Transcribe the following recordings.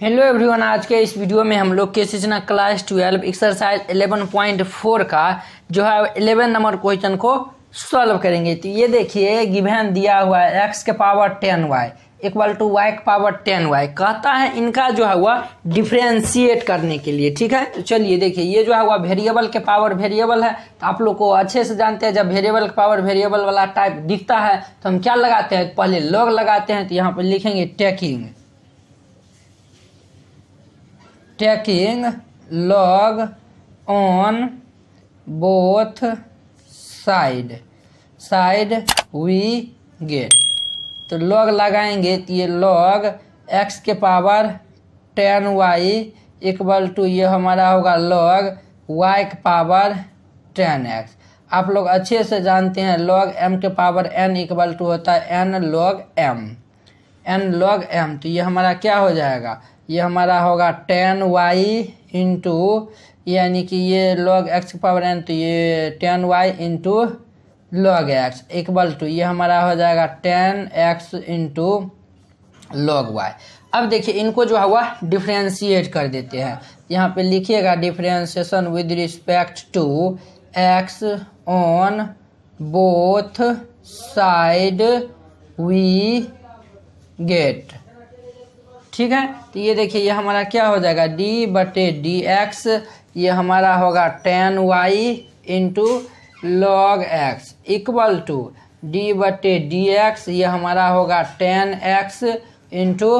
hello everyone आज के इस वीडियो में हम लोग के सीचना class twelve exercise eleven point four का जो है एलेवन नंबर क्वेश्चन को सॉल्व करेंगे तो ये देखिए गिवन दिया हुआ है एक्स के power tan y equal to y के पावर टेन वाई कहता है इनका जो है हुआ डिफ्रेंशिएट करने के लिए ठीक है तो चलिए देखिए ये जो है हुआ वेरिएबल के पावर वेरिएबल है तो आप लोग को अच्छे से जानते हैं जब वेरिएबल के पावर वेरिएबल वाला टाइप दिखता है तो हम क्या लगाते हैं पहले लॉग लगाते हैं तो यहाँ पर लिखेंगे taking taking log on both side side we get तो लॉग लगाएंगे तो ये लॉग x के power tan y equal to ये हमारा होगा लॉग y के पावर टेन एक्स आप लोग अच्छे से जानते हैं लॉग m के पावर n इक्वल टू होता है n log m n log m तो ये हमारा क्या हो जाएगा ये हमारा होगा टेन वाई इंटू यानी कि ये लॉग एक्स की पावर एन तो ये tan y into log x equal to ये हमारा हो जाएगा tan x into log y अब देखिए इनको जो है वह डिफ्रेंशिएट कर देते हैं यहाँ पे लिखिएगा differentiation with respect to x on both side we get ठीक है तो ये देखिए ये हमारा क्या हो जाएगा डी बटे डी एक्स ये हमारा होगा tan y into log x equal to d बटे डी एक्स ये हमारा होगा tan x into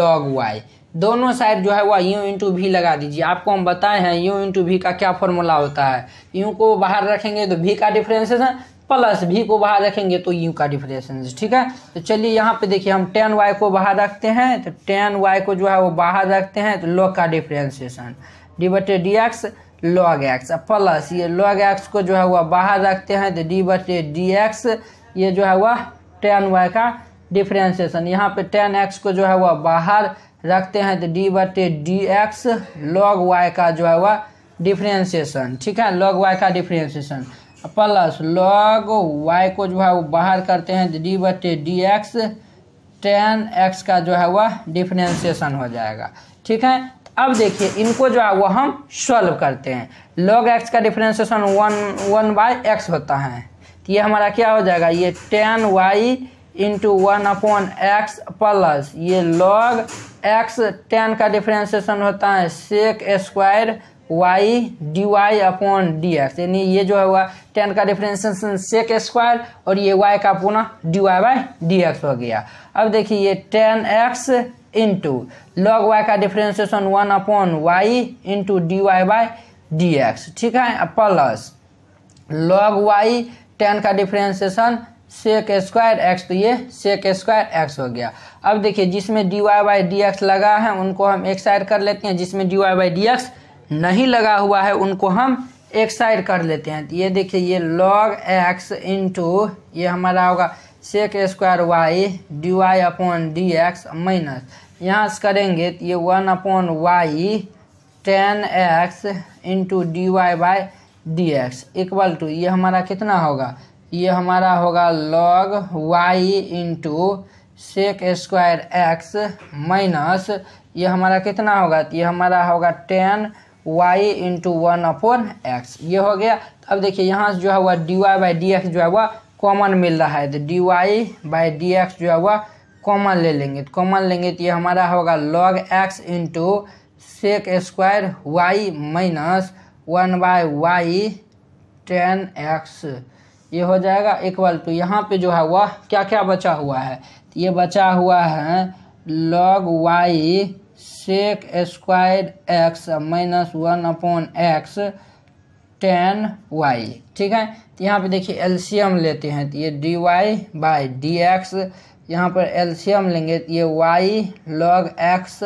log y दोनों साइड जो है वह यू इंटू भी लगा दीजिए आपको हम बताए हैं यू इंटू भी का क्या फॉर्मूला होता है यू को बाहर रखेंगे तो भी का है प्लस भी को बाहर रखेंगे तो यू का डिफरेंस ठीक है तो चलिए यहाँ पे देखिए हम टेन वाई को बाहर रखते हैं तो टेन वाई को जो है वो बाहर रखते हैं तो लॉग का डिफ्रेंसिएशन डी बटे d x log x plus ये लॉग एक्स को जो है वह बाहर रखते हैं तो डी बटे डी एक्स ये जो है वह टेन वाई का डिफ्रेंसिएशन यहाँ पे टेन एक्स को जो है वह बाहर रखते हैं तो डी बटे डी एक्स लॉग वाई का जो है वह डिफ्रेंसिएशन ठीक है लॉग वाई का डिफ्रेंसिएशन प्लस लॉग वाई को जो है वो बाहर करते हैं डी बटे डी एक्स टेन एक्स का जो है वह डिफ्रेंसिएशन हो जाएगा ठीक है अब देखिए इनको जो है वो हम सॉल्व करते हैं लॉग एक्स का differentiation one one by x होता है तो ये हमारा क्या हो जाएगा ये tan y into one upon x plus ये लॉग एक्स टेन का डिफ्रेंसिएशन होता है sec square y d y upon d x यानी ये जो है हुआ टेन का डिफ्रेंसिएशन सेक स्क्वायर और ये वाई का पुनः d y by d x हो गया अब देखिए ये tan x into log y का differentiation one upon y into d y by d x ठीक है प्लस लॉग वाई टेन का डिफ्रेंसिएशन सेक स्क्वायर एक्स तो ये सेक स्क्वायर एक्स हो गया अब देखिए जिसमें d y by d x लगा है उनको हम एक साइड कर लेते हैं जिसमें d y by d x नहीं लगा हुआ है उनको हम एक साइड कर लेते हैं तो ये देखिए ये लॉग एक्स इंटू ये हमारा होगा sec square y d y upon d x minus यहाँ से करेंगे तो ये one upon y tan x into d y by d x equal to ये हमारा कितना होगा ये हमारा होगा log y into sec square x minus ये हमारा कितना होगा तो ये हमारा होगा tan y into one upon x ये हो गया अब देखिए यहाँ से जो है वह d y by d x जो है वह कॉमन मिल रहा है तो d y by d x जो है वह कॉमन ले लेंगे तो कॉमन लेंगे तो ये हमारा होगा log x into sec square y minus one by y tan x ये हो जाएगा इक्वल टू यहाँ पे जो है वह क्या क्या बचा हुआ है तो ये बचा हुआ है log y sec square x minus one upon x tan y ठीक है तो यहाँ पे देखिए एल्शियम लेते हैं तो ये d y by d x यहाँ पर एल्शियम लेंगे तो ये वाई लॉग एक्स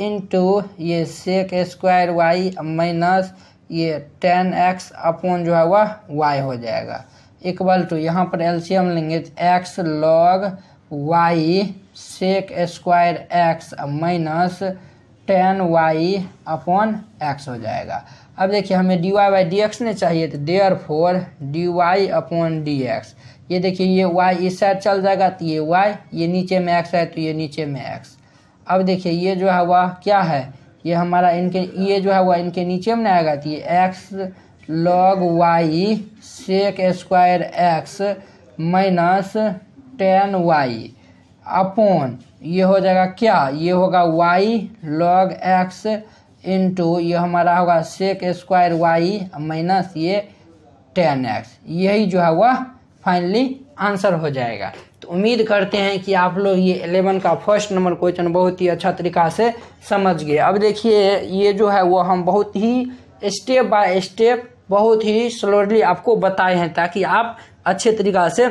इंटू ये सेक स्क्वायर वाई माइनस ये टेन एक्स अपॉन जो है वह वाई हो जाएगा इक्वल टू तो यहाँ पर एल्शियम लेंगे तो x log y sec square x minus tan y upon x हो जाएगा अब देखिए हमें d y by d x नहीं चाहिए तो therefore d y upon d x ये देखिए ये वाई इस साइड चल जाएगा तो ये वाई ये नीचे में एक्स है तो ये नीचे में एक्स अब देखिए ये जो है वह क्या है ये हमारा इनके ये जो है वह इनके नीचे में आएगा तो ये x log y sec square x minus tan y upon ये हो जाएगा क्या ये होगा वाई लॉग एक्स इंटू ये हमारा होगा सेक स्क्वायर वाई माइनस ये टेन एक्स यही जो है वह फाइनली आंसर हो जाएगा तो उम्मीद करते हैं कि आप लोग ये एलेवन का फर्स्ट नंबर क्वेश्चन बहुत ही अच्छा तरीका से समझ गए अब देखिए ये जो है वो हम बहुत ही स्टेप बाय स्टेप बहुत ही स्लोली आपको बताए हैं ताकि आप अच्छे तरीका से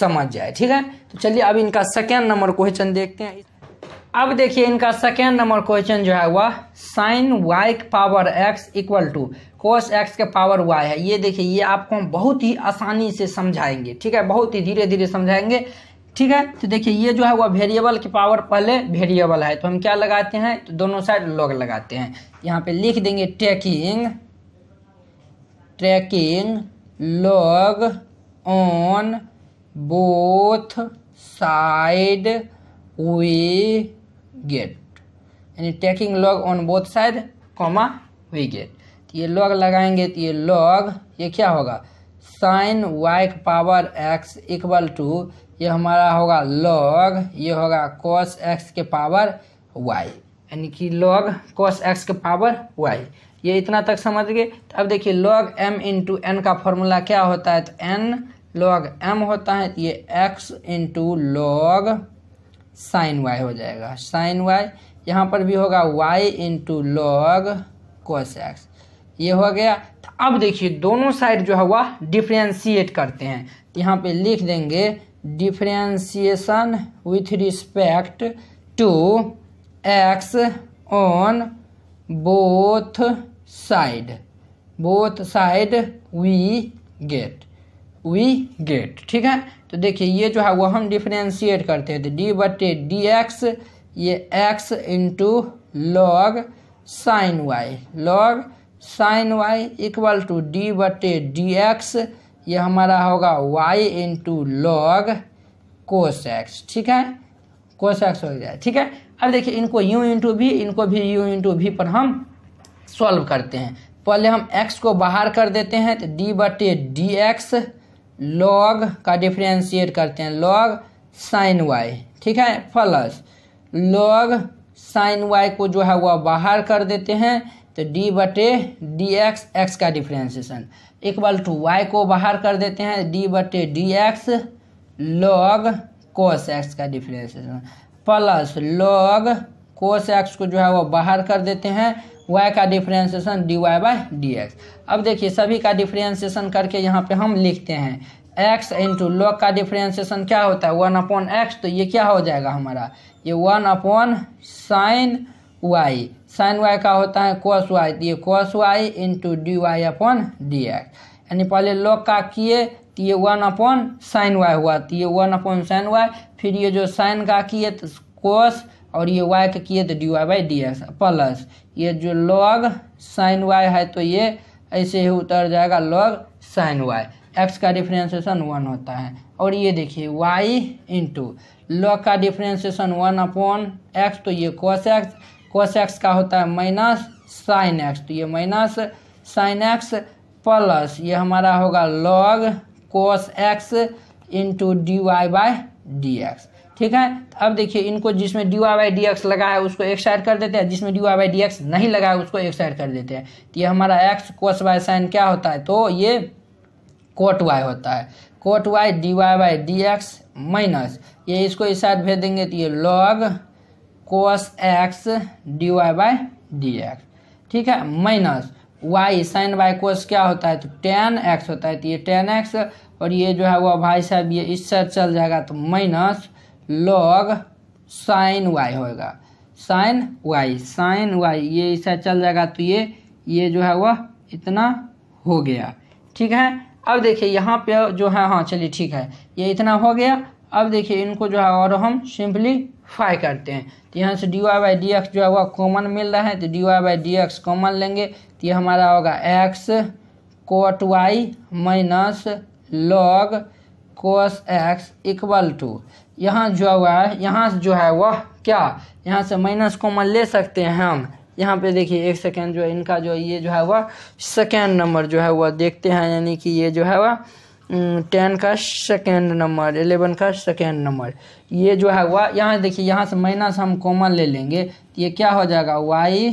समझ जाए ठीक है तो चलिए अब इनका सेकेंड नंबर क्वेश्चन देखते हैं अब देखिए इनका सेकेंड नंबर क्वेश्चन जो है वह sine y power x equal to cos x के पावर वाई है ये देखिए ये आपको हम बहुत ही आसानी से समझाएंगे ठीक है बहुत ही धीरे धीरे समझाएंगे ठीक है तो देखिए ये जो है वह वेरिएबल के पावर पहले वेरिएबल है तो हम क्या लगाते हैं तो दोनों साइड लॉग लगाते हैं यहाँ पे लिख देंगे taking taking log on both side we get यानी taking log on both side comma we get तो ये लॉग लगाएंगे तो ये लॉग ये क्या होगा sine y power x equal to ये हमारा होगा लॉग ये होगा कॉस एक्स के पावर वाई यानी कि लॉग कॉस एक्स के पावर वाई ये इतना तक समझ गए तो अब देखिए लॉग एम इंटू एन का फॉर्मूला क्या होता है तो एन लॉग एम होता है तो ये x into log sine y हो जाएगा साइन वाई यहाँ पर भी होगा y into log cos x ये हो गया तो अब देखिए दोनों साइड जो है वह डिफ्रेंशिएट करते हैं यहाँ पे लिख देंगे differentiation with respect to x on both side both side we get we get ठीक है तो देखिए ये जो है वो हम डिफ्रेंशिएट करते हैं तो डी बटे डी एक्स ये x into log sine y log sine y equal to d बटे डी एक्स ये हमारा होगा y into log cos x ठीक है कोस एक्स हो गया ठीक है अब देखिए इनको यू इंटू भी इनको भी यू इंटू भी पर हम सॉल्व करते हैं पहले हम एक्स को बाहर कर देते हैं तो डी बटे डी एक्स लॉग का डिफ्रेंशिएट करते हैं लॉग साइन वाई ठीक है प्लस लॉग साइन वाई को जो है वह बाहर कर देते हैं तो डी बटे डी एक्स एक्स का डिफ्रेंसिएशन इक्वल टू वाई को बाहर कर देते हैं डी बटे d x log cos x का differentiation plus log cos x को जो है वह बाहर कर देते हैं वाई का differentiation d y by d x अब देखिए सभी का डिफ्रेंसिएशन करके यहाँ पे हम लिखते हैं एक्स इंटू लॉग का डिफ्रेंसिएशन क्या होता है वन अपॉन एक्स तो ये क्या हो जाएगा हमारा ये one upon sine y sine y का होता है कॉस वाई तो ये cos y into d y upon d x यानी पहले लॉग का किए तो ये वन अपॉन साइन वाई हुआ तो ये वन अपॉन साइन वाई फिर ये जो साइन का किए तो कोस और ये वाई का किए तो d y by d x plus ये जो लॉग साइन वाई है तो ये ऐसे ही उतर जाएगा लॉग साइन वाई एक्स का डिफ्रेंसिएशन वन होता है और ये देखिए वाई इंटू लॉग का डिफ्रेंसिएशन वन अपॉन एक्स तो ये कॉस एक्स कॉस एक्स का होता है माइनस साइन एक्स तो ये माइनस साइन एक्स प्लस ये हमारा होगा log cos x into d y by d x ठीक है अब देखिए इनको जिसमें डी वाई डी एक्स लगा है उसको एक साइड कर देते हैं जिसमें डी वाई डी एक्स नहीं लगा है उसको एक साइड कर देते हैं तो ये हमारा एक्स कोस वाई साइन क्या होता है तो ये कोट वाई होता है cot y d y by d x minus ये इसको इस साइड भेज देंगे तो ये log cos x d y by d x ठीक है minus y sine y cos क्या होता है तो टेन एक्स होता है तो ये टेन एक्स और ये जो है वो भाई साहब ये इस साइड चल जाएगा तो माइनस लॉग साइन वाई होगा साइन वाई साइन वाई ये ऐसा चल जाएगा तो ये ये जो है वह इतना हो गया ठीक है अब देखिए यहाँ पे जो है हाँ चलिए ठीक है ये इतना हो गया अब देखिए इनको जो है और हम फाई करते हैं तो यहाँ से d y by d x जो है वह कॉमन मिल रहा है तो d y by d x common लेंगे तो ये हमारा होगा x cot y minus log cos x equal to यहाँ जो हुआ है यहाँ जो है वह क्या यहाँ से माइनस कॉमन ले सकते हैं हम यहाँ पे देखिए एक सेकेंड जो है इनका जो ये जो है वह सेकेंड नंबर जो है वह देखते हैं यानी कि ये जो है वह टेन का सेकेंड नंबर एलेवन का सेकेंड नंबर ये जो है वह यहाँ देखिए यहाँ से माइनस हम कॉमन ले लेंगे ये क्या हो जाएगा y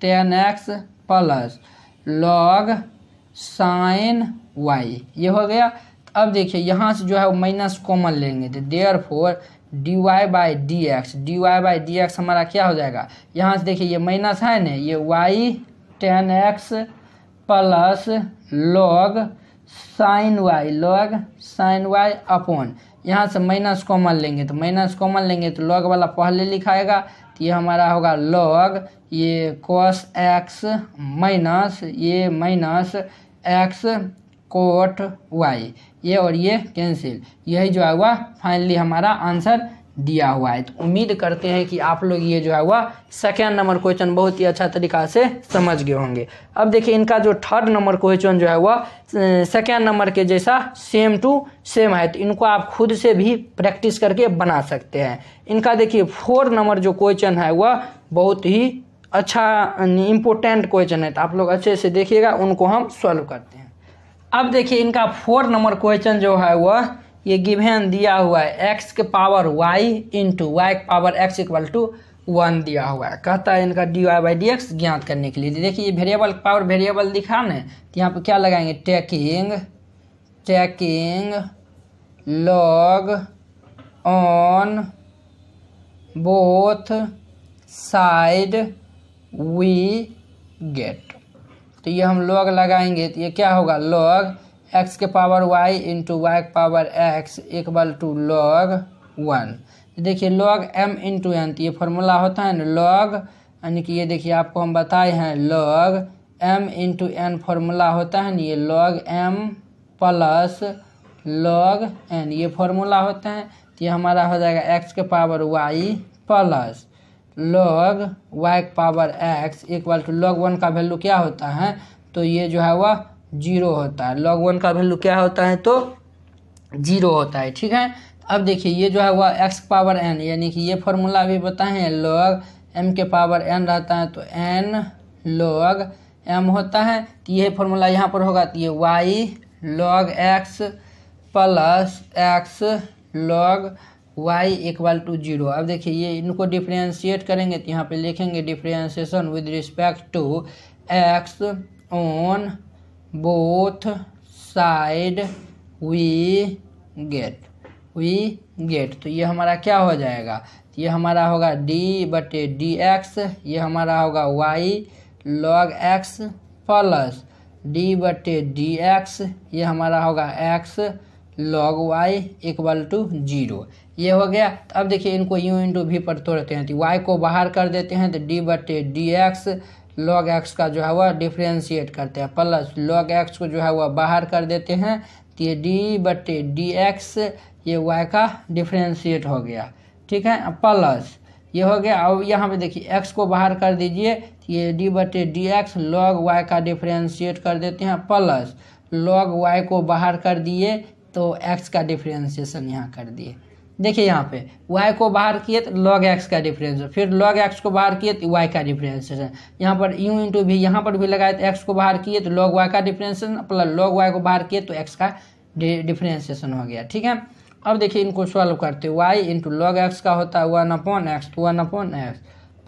tan x plus log sine y ये हो गया अब देखिए यहाँ से जो है वो माइनस कॉमन लेंगे तो therefore d y by d x d y by d x हमारा क्या हो जाएगा यहाँ से देखिए ये माइनस है ना ये y tan x plus log sine y log sine y upon यहाँ से माइनस कॉमन लेंगे तो माइनस कॉमन लेंगे तो लॉग वाला पहले लिखाएगा तो ये हमारा होगा लॉग ये कॉस एक्स माइनस ये माइनस एक्स कोट वाई ये और ये कैंसिल यही जो है हुआ फाइनली हमारा आंसर दिया हुआ है तो उम्मीद करते हैं कि आप लोग ये जो है हुआ सेकेंड नंबर क्वेश्चन बहुत ही अच्छा तरीका से समझ गए होंगे अब देखिए इनका जो थर्ड नंबर क्वेश्चन जो है हुआ सेकेंड नंबर के जैसा सेम टू सेम है तो इनको आप खुद से भी प्रैक्टिस करके बना सकते हैं इनका देखिए फोर नंबर जो क्वेश्चन है वह बहुत ही अच्छा इम्पोर्टेंट अं, क्वेश्चन है तो आप लोग अच्छे से देखिएगा उनको हम सॉल्व करते हैं अब देखिए इनका फोर नंबर क्वेश्चन जो है वह ये गिवेन दिया हुआ है एक्स के पावर वाई इंटू वाई के power x equal to one दिया हुआ है कहता है इनका d y by d x ज्ञात करने के लिए देखिए ये वेरिएबल पावर वेरिएबल दिखा ना तो यहाँ पर क्या लगाएंगे taking taking log on both side we get तो ये हम लॉग लगाएंगे तो ये क्या होगा लॉग एक्स के पावर वाई इंटू वाई के power x equal to log one देखिए लॉग एम इंटू एन तो ये फॉर्मूला होता है ना लॉग यानी कि ये देखिए आपको हम बताए हैं log m into n formula होता है ना ये log m plus log n ये फॉर्मूला होता है तो ये हमारा हो जाएगा एक्स के power y plus log y power x equal to log one का वैल्यू क्या होता है तो ये जो है वह जीरो होता है लॉग वन का वैल्यू क्या होता है तो जीरो होता है ठीक है अब देखिए ये जो है वह एक्स पावर एन यानी कि ये फॉर्मूला अभी बताएं हैं लॉग एम के पावर एन रहता है तो एन लॉग एम होता है तो ये फॉर्मूला यहाँ पर होगा तो ये y log x plus x log y equal to zero अब देखिए ये इनको डिफ्रेंशिएट करेंगे तो यहाँ पे लिखेंगे differentiation with respect to x on both side we get we get तो ये हमारा क्या हो जाएगा तो ये हमारा होगा डी बटे डी एक्स ये हमारा होगा y log x plus d बटे डी एक्स ये हमारा होगा x log y equal to zero ये हो गया तो अब देखिए इनको यू इंटू भी पर तोड़ते हैं तो वाई को बाहर कर देते हैं तो डी बटे डी एक्स लॉग एक्स का जो है वह डिफ्रेंशिएट करते हैं प्लस लॉग एक्स को जो है वह बाहर कर देते हैं तो ये डी बटे डी एक्स ये वाई का डिफ्रेंशिएट हो गया ठीक है प्लस ये हो गया अब यहाँ पे देखिए एक्स को बाहर कर दीजिए तो ये डी बटे डी एक्स लॉग वाई का डिफ्रेंशिएट कर देते हैं प्लस लॉग वाई को बाहर कर दिए तो एक्स का डिफ्रेंशिएशन यहाँ कर दिए देखिए यहाँ पे y को बाहर किए तो log x का डिफरेंस फिर log x को बाहर किए तो y का डिफरेंशिएशन यहाँ पर u इंटू भी यहाँ पर भी लगाए तो x को बाहर किए तो log y का डिफरेंशिएशन प्लस log y को बाहर किए तो x का डिफरेंशिएशन हो गया ठीक है अब देखिए इनको सॉल्व करते y इंटू लॉग एक्स का होता है वन अपॉन एक्स तो वन अपॉन एक्स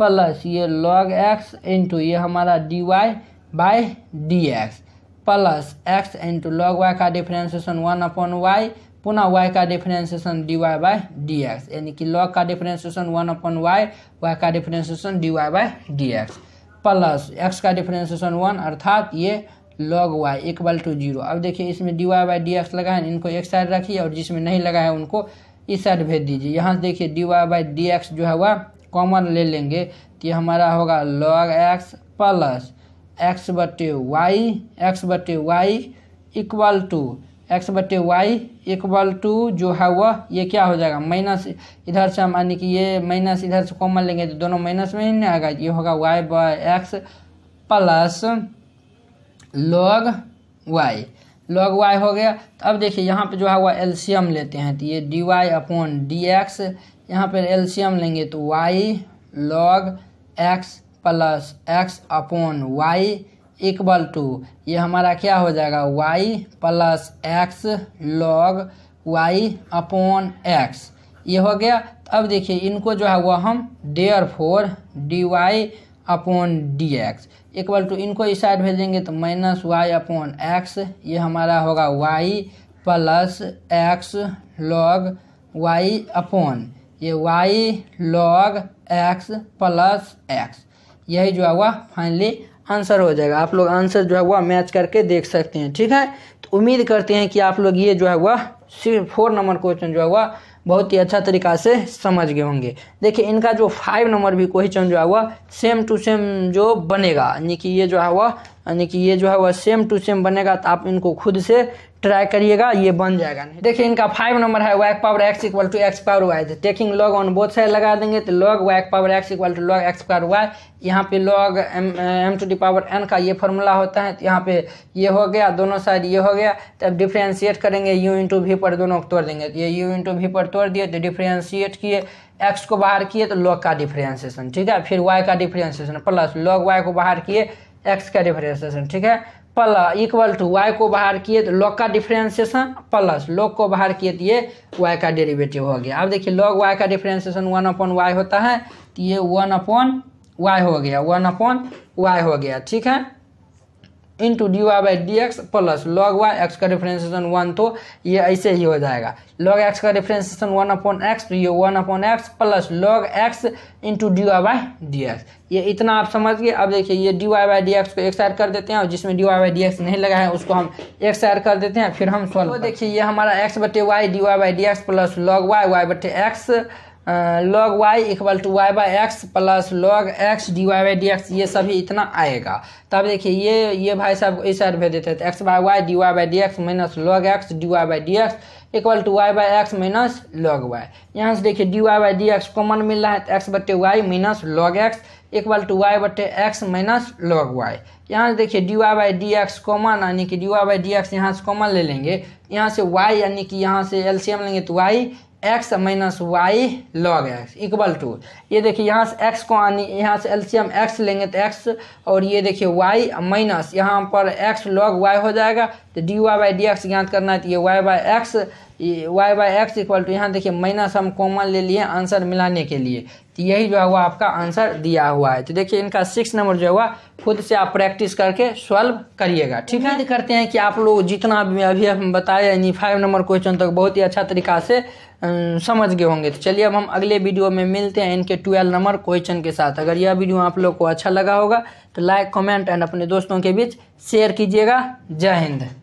प्लस ये लॉग एक्स इंटू ये हमारा dy y by d x plus x into log y का डिफ्रेंसिएशन वन अपॉन वाई पुनः वाई का differentiation d y by d x यानी कि log का differentiation one upon y y का differentiation d y by d x plus x का differentiation one अर्थात ये log y equal to zero अब देखिए इसमें d y by d x लगा है इनको एक साइड रखिए और जिसमें नहीं लगा है उनको इस साइड भेज दीजिए यहाँ से देखिए d y by d x जो है वह कॉमन ले लेंगे तो हमारा होगा लॉग एक्स प्लस एक्स बटे वाई एक्स बटे वाई इक्वल टू एक्स बटे वाई इक्वल टू जो है वह ये क्या हो जाएगा माइनस इधर से हम यानी कि ये माइनस इधर से कॉमन लेंगे तो दोनों माइनस में ही नहीं आएगा ये होगा y by x plus log y log y हो गया तो अब देखिए यहाँ पे जो है वह एलसीएम लेते हैं तो ये d y upon d x यहाँ पर एलसीएम लेंगे तो y log x plus x upon y equal to ये हमारा क्या हो जाएगा y plus x log y upon x ये हो गया तो अब देखिए इनको जो है वह हम therefore d y upon d x equal to इनको इस साइड भेजेंगे तो माइनस वाई अपॉन एक्स ये हमारा होगा y plus x log y upon ये y log x plus x यही जो है हुआ फाइनली आंसर हो जाएगा आप लोग आंसर जो है हुआ मैच करके देख सकते हैं ठीक है तो उम्मीद करते हैं कि आप लोग ये जो है हुआ सिर्फ फोर नंबर क्वेश्चन जो है हुआ बहुत ही अच्छा तरीका से समझ गए होंगे देखिए इनका जो फाइव नंबर भी क्वेश्चन जो है हुआ सेम टू सेम जो बनेगा यानी कि ये जो है हुआ यानी कि ये जो है वह सेम टू सेम बनेगा तो आप इनको खुद से ट्राई करिएगा ये बन जाएगा नहीं देखिए इनका फाइव नंबर है वैक power x equal to x power y taking log on both side लगा देंगे तो लॉग वैक power x equal to log x power y यहाँ पे log m m to d power n का ये फॉर्मूला होता है तो यहाँ पे ये हो गया दोनों साइड ये हो गया तब तो डिफ्रेंशिएट करेंगे यू इंटू वी पर दोनों को तोड़ देंगे तो ये यू इंटू वी पर तोड़ दिए तो डिफ्रेंशिएट किए एक्स को बाहर किए तो लॉग का डिफ्रेंशिएशन ठीक है फिर वाई का डिफ्रेंशिएशन प्लस लॉग वाई को बाहर किए एक्स का डिफ्रेंसिएशन ठीक है प्लस इक्वल टू वाई को बाहर किए तो लॉग का डिफ्रेंसिएशन प्लस लॉग को बाहर किए तो ये वाई का डेरिवेटिव हो गया अब देखिए लॉग वाई का डिफ्रेंसिएशन वन अपॉन वाई होता है तो ये वन अपॉन वाई हो गया वन अपॉन वाई हो गया ठीक है into d y by d x plus log y x का डिफ्रेंसिएशन वन तो ये ऐसे ही हो जाएगा लॉग एक्स का डिफ्रेंसिएशन वन अपॉन एक्स तो ये one upon x plus log x into d y by d x ये इतना आप समझ गए अब देखिए ये d y by d x को एक साइड कर देते हैं और जिसमें d y by d x नहीं लगा है उसको हम एक साइड कर देते हैं फिर हम सॉल्व तो देखिए ये हमारा एक्स बटे y d y by d x plus log y y बटे x log y equal to y by x plus log x d y by d x ये सभी इतना आएगा तब देखिए ये ये भाई साहब इस साइड भेज देते थे x by y d y by d x minus log x d y by d x equal to y by x minus log y यहाँ से देखिए d y by d x common मिल रहा है तो एक्स बटे y minus log x equal to y बटे x minus log y यहाँ से देखिए d y by d x common यानी कि d y by d x यहाँ से कॉमन ले लेंगे यहाँ से वाई यानी कि यहाँ से एल सी एम लेंगे तो y x minus y log x equal to ये देखिए यहाँ से एक्स को आनी यहाँ से एल्शियम एक्स लेंगे तो एक्स और ये देखिए वाई माइनस यहाँ पर एक्स लॉग वाई हो जाएगा तो d y by d x ज्ञात करना है तो ये y by x y by x equal to यहाँ देखिए माइनस हम कॉमन ले लिए आंसर मिलाने के लिए तो यही जो है हुआ आपका आंसर दिया हुआ है तो देखिए इनका सिक्स नंबर जो हुआ खुद से आप प्रैक्टिस करके सॉल्व करिएगा ठीक है करते हैं कि आप लोग जितना भी अभी हम बताए यानी फाइव नंबर क्वेश्चन तक बहुत ही अच्छा तरीका से समझ गए होंगे तो चलिए अब हम अगले वीडियो में मिलते हैं इनके ट्वेल्व नंबर क्वेश्चन के साथ अगर यह वीडियो आप लोग को अच्छा लगा होगा तो लाइक कमेंट एंड अपने दोस्तों के बीच शेयर कीजिएगा जय हिंद